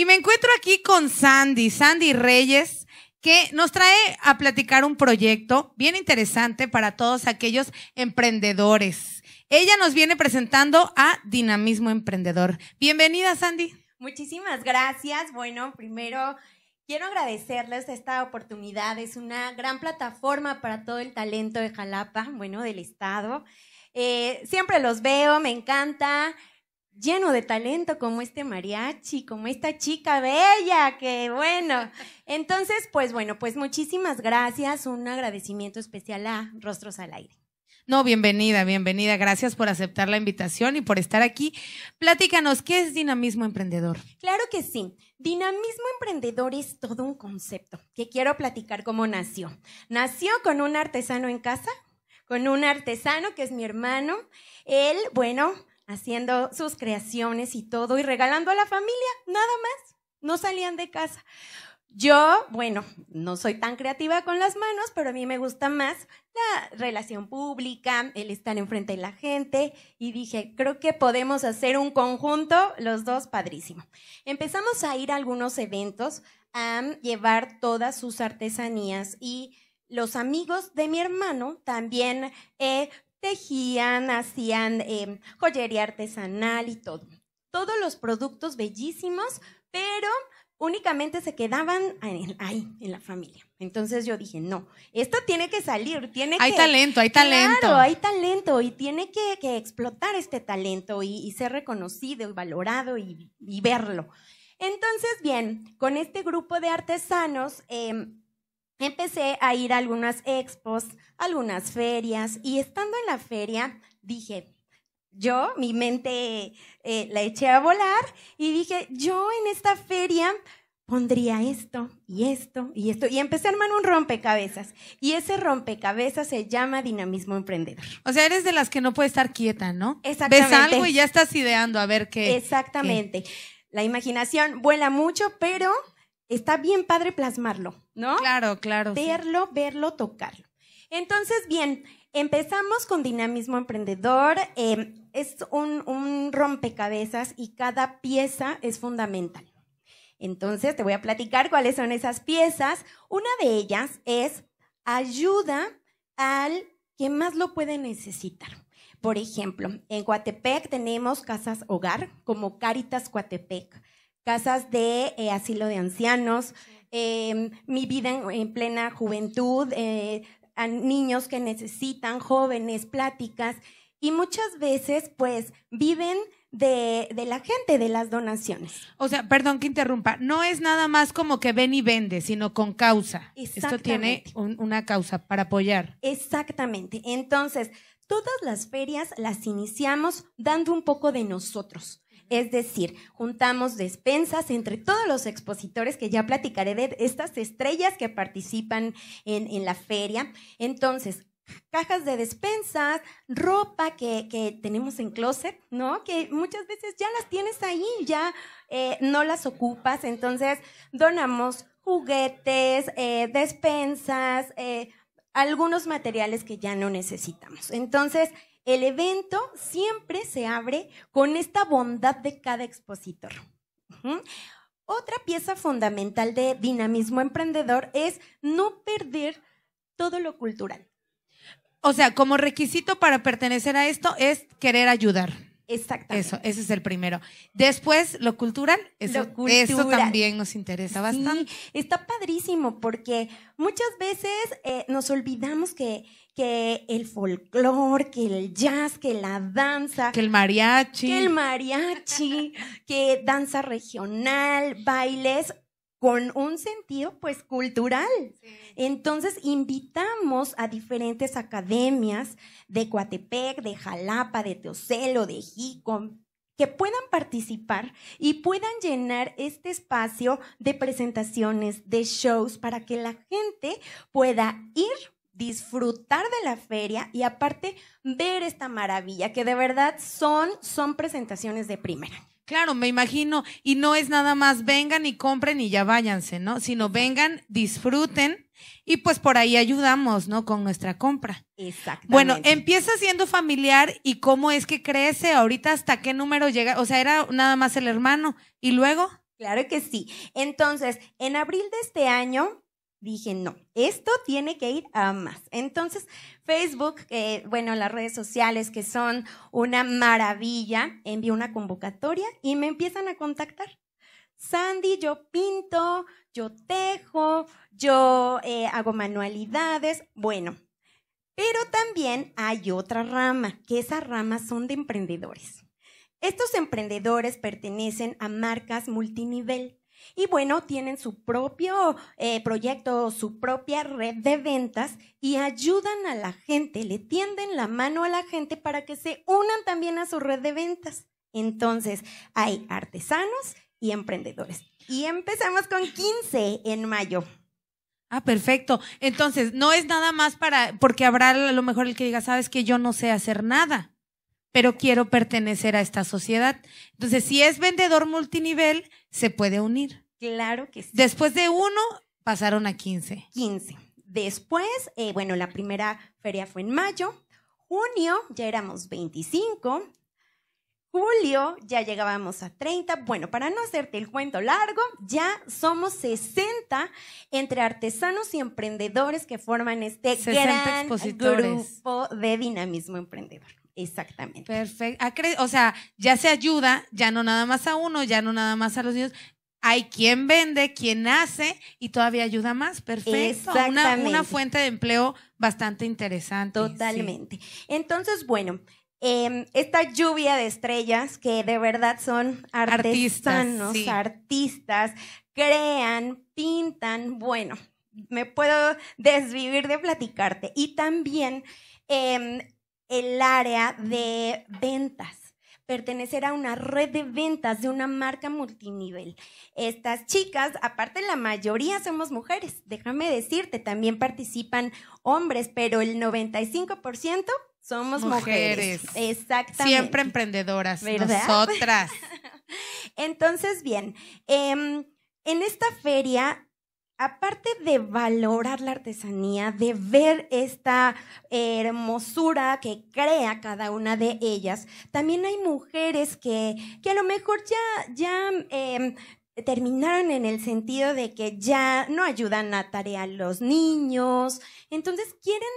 Y me encuentro aquí con Sandy, Sandy Reyes, que nos trae a platicar un proyecto bien interesante para todos aquellos emprendedores. Ella nos viene presentando a Dinamismo Emprendedor. Bienvenida, Sandy. Muchísimas gracias. Bueno, primero quiero agradecerles esta oportunidad. Es una gran plataforma para todo el talento de Jalapa, bueno, del Estado. Eh, siempre los veo, me encanta lleno de talento como este mariachi, como esta chica bella, qué bueno. Entonces, pues bueno, pues muchísimas gracias, un agradecimiento especial a Rostros al Aire. No, bienvenida, bienvenida. Gracias por aceptar la invitación y por estar aquí. Platícanos, ¿qué es dinamismo emprendedor? Claro que sí. Dinamismo emprendedor es todo un concepto que quiero platicar cómo nació. Nació con un artesano en casa, con un artesano que es mi hermano. Él, bueno, haciendo sus creaciones y todo y regalando a la familia, nada más. No salían de casa. Yo, bueno, no soy tan creativa con las manos, pero a mí me gusta más la relación pública, el estar enfrente de la gente y dije, creo que podemos hacer un conjunto, los dos padrísimo. Empezamos a ir a algunos eventos a llevar todas sus artesanías y los amigos de mi hermano también eh, tejían, hacían em, joyería artesanal y todo. Todos los productos bellísimos, pero únicamente se quedaban ahí, en la familia. Entonces yo dije, no, esto tiene que salir, tiene hay talento, hay talento. Claro, hay talento y tiene que, explotar este talento y, ser reconocido y valorado y, verlo. Entonces, bien, con este grupo de artesanos... Eh, empecé a ir a algunas expos, algunas ferias, y estando en la feria dije, yo, mi mente eh, la eché a volar y dije, yo en esta feria pondría esto y esto y esto. Y empecé a armar un rompecabezas. Y ese rompecabezas se llama dinamismo emprendedor. O sea, eres de las que no puede estar quieta, ¿no? Exactamente. Ves algo y ya estás ideando a ver qué. Exactamente. La imaginación vuela mucho, pero está bien padre plasmarlo, ¿no? Claro, claro. Verlo, verlo, tocarlo. Entonces, bien, empezamos con Dinamismo Emprendedor. Em, es un, un rompecabezas y cada pieza es fundamental. Entonces, te voy a platicar cuáles son esas piezas. Una de ellas es ayuda al que más lo puede necesitar. Por ejemplo, en Coatepec tenemos casas hogar como Caritas Coatepec casas de eh, asilo de ancianos, em, mi vida en, plena juventud, eh, niños que necesitan, jóvenes, pláticas, y muchas veces pues viven de, la gente, de las donaciones. O sea, perdón que interrumpa, no es nada más como que ven y vende, sino con causa. Esto tiene una causa para apoyar. Exactamente. Entonces, todas las ferias las iniciamos dando un poco de nosotros. Es decir, juntamos despensas entre todos los expositores, que ya platicaré de estas estrellas que participan en, la feria. Entonces, cajas de despensas, ropa que, tenemos en closet, ¿no? Que muchas veces ya las tienes ahí, ya eh, no las ocupas, entonces donamos juguetes, eh, despensas, eh, algunos materiales que ya no necesitamos. Entonces, el evento siempre se abre con esta bondad de cada expositor. Otra pieza fundamental de dinamismo emprendedor es no perder todo lo cultural. O sea, como requisito para pertenecer a esto es querer ayudar. Exactamente. Eso, ese es el primero. Después, lo cultural, eso, lo eso también nos interesa bastante. está padrísimo porque muchas veces eh, nos olvidamos que, que el folclore, que el jazz, que la danza. Que el mariachi. Que el mariachi, que danza regional, bailes, con un sentido pues cultural. Entonces invitamos a diferentes academias de Coatepec, de Jalapa, de Teocelo, de Jico, que puedan participar y puedan llenar este espacio de presentaciones, de shows, para que la gente pueda ir disfrutar de la feria y aparte ver esta maravilla, que de verdad son, son presentaciones de primera. Claro, me imagino, y no es nada más vengan y compren y ya váyanse, ¿no? Sino vengan, disfruten y pues por ahí ayudamos, ¿no? Con nuestra compra. exacto Bueno, empieza siendo familiar y cómo es que crece ahorita, hasta qué número llega, o sea, era nada más el hermano y luego. Claro que sí. Entonces, en abril de este año dije, no, esto tiene que ir a más. Entonces, Facebook, eh, bueno, las redes sociales que son una maravilla, envió una convocatoria y me empiezan a contactar. Sandy, yo pinto, yo tejo, yo eh, hago manualidades, bueno. Pero también hay otra rama, que esas ramas son de emprendedores. Estos emprendedores pertenecen a marcas multinivel y bueno, tienen su propio eh, proyecto, su propia red de ventas y ayudan a la gente, le tienden la mano a la gente para que se unan también a su red de ventas. Entonces, hay artesanos y emprendedores. Y empezamos con 15 en mayo. Ah, perfecto. Entonces, no es nada más para, porque habrá a lo mejor el que diga, sabes que yo no sé hacer nada pero quiero pertenecer a esta sociedad. Entonces, si es vendedor multinivel, se puede unir. Claro que sí. Después de uno, pasaron a 15. 15. Después, eh, bueno, la primera feria fue en mayo, junio ya éramos 25, julio ya llegábamos a 30. Bueno, para no hacerte el cuento largo, ya somos 60 entre artesanos y emprendedores que forman este gran grupo de dinamismo emprendedor. Exactamente. Perfecto. Ah, o sea, ya se ayuda, ya no nada más a uno, ya no nada más a los niños. Hay quien vende, quien hace y todavía ayuda más. Perfecto. Una, una fuente de empleo bastante interesante. Totalmente. Entonces, bueno, em, esta lluvia de estrellas que de verdad son artistas, artistas, crean, pintan, bueno, me puedo desvivir de platicarte. Y también eh, el área de ventas, pertenecer a una red de ventas de una marca multinivel. Estas chicas, aparte la mayoría somos mujeres, déjame decirte, también participan hombres, pero el 95% somos mujeres. Exactamente. Siempre emprendedoras, nosotras. Entonces, bien, em, en esta feria aparte de valorar la artesanía, de ver esta hermosura que crea cada una de ellas, también hay mujeres que, que a lo mejor ya, ya em, terminaron en el sentido de que ya no ayudan a tarea a los niños, entonces quieren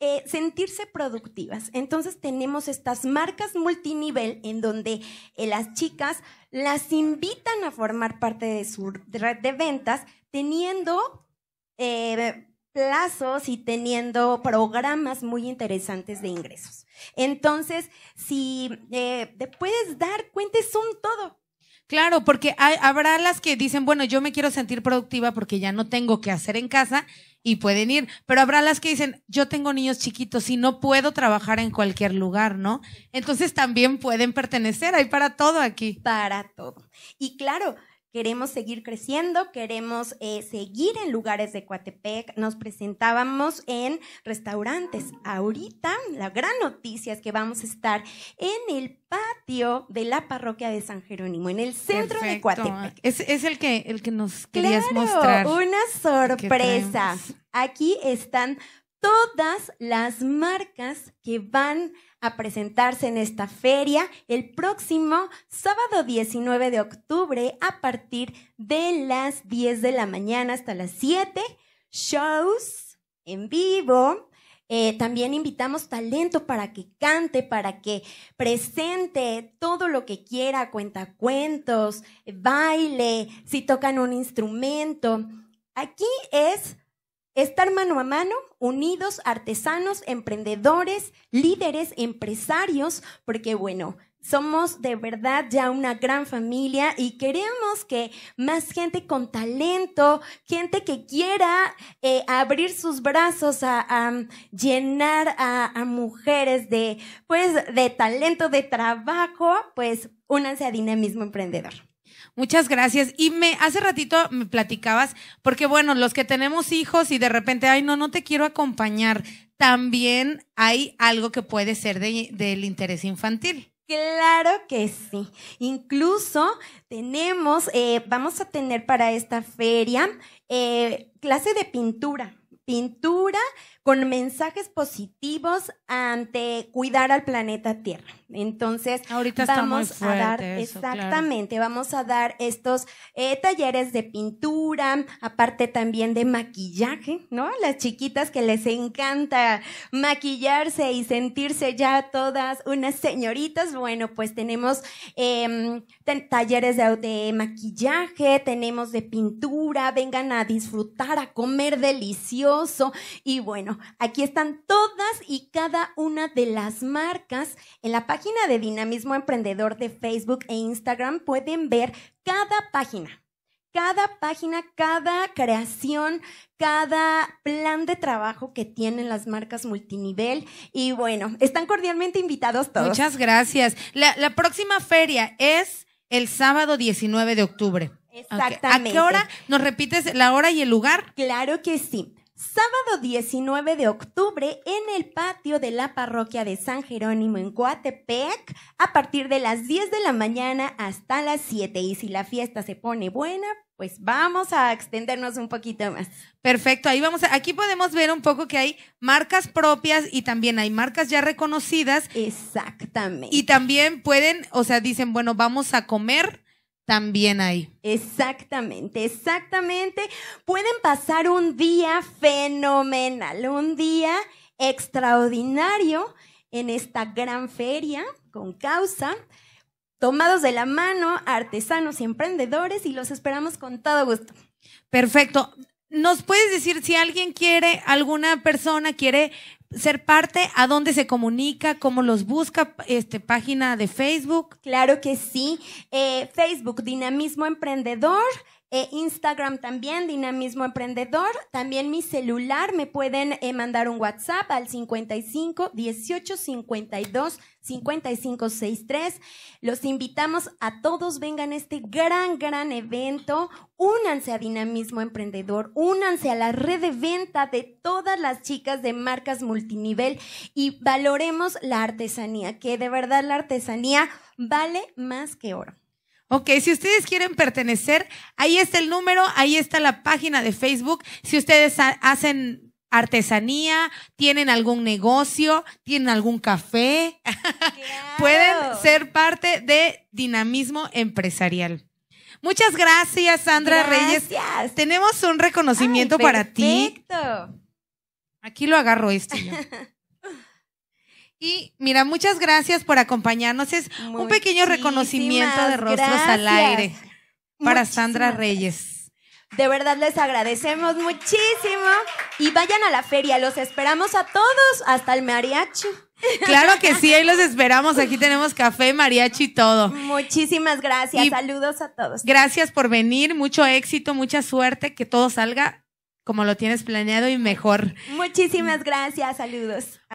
eh, sentirse productivas. Entonces tenemos estas marcas multinivel en donde eh, las chicas las invitan a formar parte de su red de ventas, teniendo eh, plazos y teniendo programas muy interesantes de ingresos. Entonces, si eh, te puedes dar cuenta, es un todo. Claro, porque habrá las que dicen, bueno, yo me quiero sentir productiva porque ya no tengo que hacer en casa y pueden ir, pero habrá las que dicen, yo tengo niños chiquitos y no puedo trabajar en cualquier lugar, ¿no? Entonces también pueden pertenecer, hay para todo aquí. Para todo. Y claro, queremos seguir creciendo, queremos eh, seguir en lugares de Coatepec, nos presentábamos en restaurantes. Ahorita la gran noticia es que vamos a estar en el patio de la parroquia de San Jerónimo, en el centro de Coatepec. Es, el, que, el que nos querías mostrar. Una sorpresa. Aquí están todas las marcas que van a presentarse en esta feria el próximo sábado 19 de octubre a partir de las 10 de la mañana hasta las 7. Shows en vivo. Eh, también invitamos talento para que cante, para que presente todo lo que quiera, cuentos, baile, si tocan un instrumento. Aquí es Estar mano a mano, unidos, artesanos, emprendedores, líderes, empresarios, porque bueno, somos de verdad ya una gran familia y queremos que más gente con talento, gente que quiera eh, abrir sus brazos a, mm, llenar a, mujeres de, pues, de talento, de trabajo, pues únanse a Dinamismo Emprendedor. Muchas gracias. Y me hace ratito me platicabas, porque bueno, los que tenemos hijos y de repente, ay, no, no te quiero acompañar, también hay algo que puede ser del interés infantil. Claro que sí. Incluso tenemos, eh, vamos a tener para esta feria eh, clase de pintura. Pintura con mensajes positivos ante cuidar al planeta Tierra. Entonces, ahorita vamos a dar, exactamente, vamos a dar estos eh, talleres de pintura, aparte también de maquillaje, ¿no? Las chiquitas que les encanta maquillarse y sentirse ya todas unas señoritas, bueno, pues tenemos em, talleres de maquillaje, tenemos de pintura, vengan a disfrutar, a comer delicioso y bueno, aquí están todas y cada una de las marcas. En la página de Dinamismo Emprendedor de Facebook e Instagram pueden ver cada página cada página, cada creación, cada plan de trabajo que tienen las marcas multinivel. Y bueno, están cordialmente invitados todos. Muchas gracias. La, próxima feria es el sábado 19 de octubre. Exactamente. ¿A qué hora nos repites la hora y el lugar? Claro que sí. Sábado 19 de octubre en el patio de la parroquia de San Jerónimo en Coatepec a partir de las 10 de la mañana hasta las 7 y si la fiesta se pone buena, pues vamos a extendernos un poquito más. Perfecto, ahí vamos. aquí podemos ver un poco que hay marcas propias y también hay marcas ya reconocidas. Exactamente. Y también pueden, o sea, dicen, bueno, vamos a comer también ahí. Exactamente, exactamente. Pueden pasar un día fenomenal, un día extraordinario en esta gran feria con causa. Tomados de la mano, artesanos y emprendedores, y los esperamos con todo gusto. Perfecto. ¿Nos puedes decir si alguien quiere, alguna persona quiere ser parte, a dónde se comunica, cómo los busca, este, página de Facebook? Claro que sí. Eh, Facebook, Dinamismo Emprendedor. Eh, Instagram también, Dinamismo Emprendedor. También mi celular, me pueden eh, mandar un WhatsApp al 55 18 52 63, Los invitamos a todos, vengan a este gran, gran evento. Únanse a Dinamismo Emprendedor, únanse a la red de venta de todas las chicas de marcas multinivel y valoremos la artesanía, que de verdad la artesanía vale más que oro. Ok, si ustedes quieren pertenecer, ahí está el número, ahí está la página de Facebook. Si ustedes hacen artesanía, tienen algún negocio, tienen algún café, pueden ser parte de dinamismo empresarial. Muchas gracias, Sandra Reyes. Tenemos un reconocimiento para ti. Aquí lo agarro este. Y mira, muchas gracias por acompañarnos. Es un pequeño reconocimiento de Rostros al Aire para Sandra Reyes. De verdad les agradecemos muchísimo y vayan a la feria, los esperamos a todos, hasta el mariachi. Claro que sí, ahí los esperamos. Aquí tenemos café, mariachi y todo. Muchísimas gracias. Saludos a todos. Gracias por venir. Mucho éxito, mucha suerte. Que todo salga como lo tienes planeado y mejor. Muchísimas gracias. Saludos.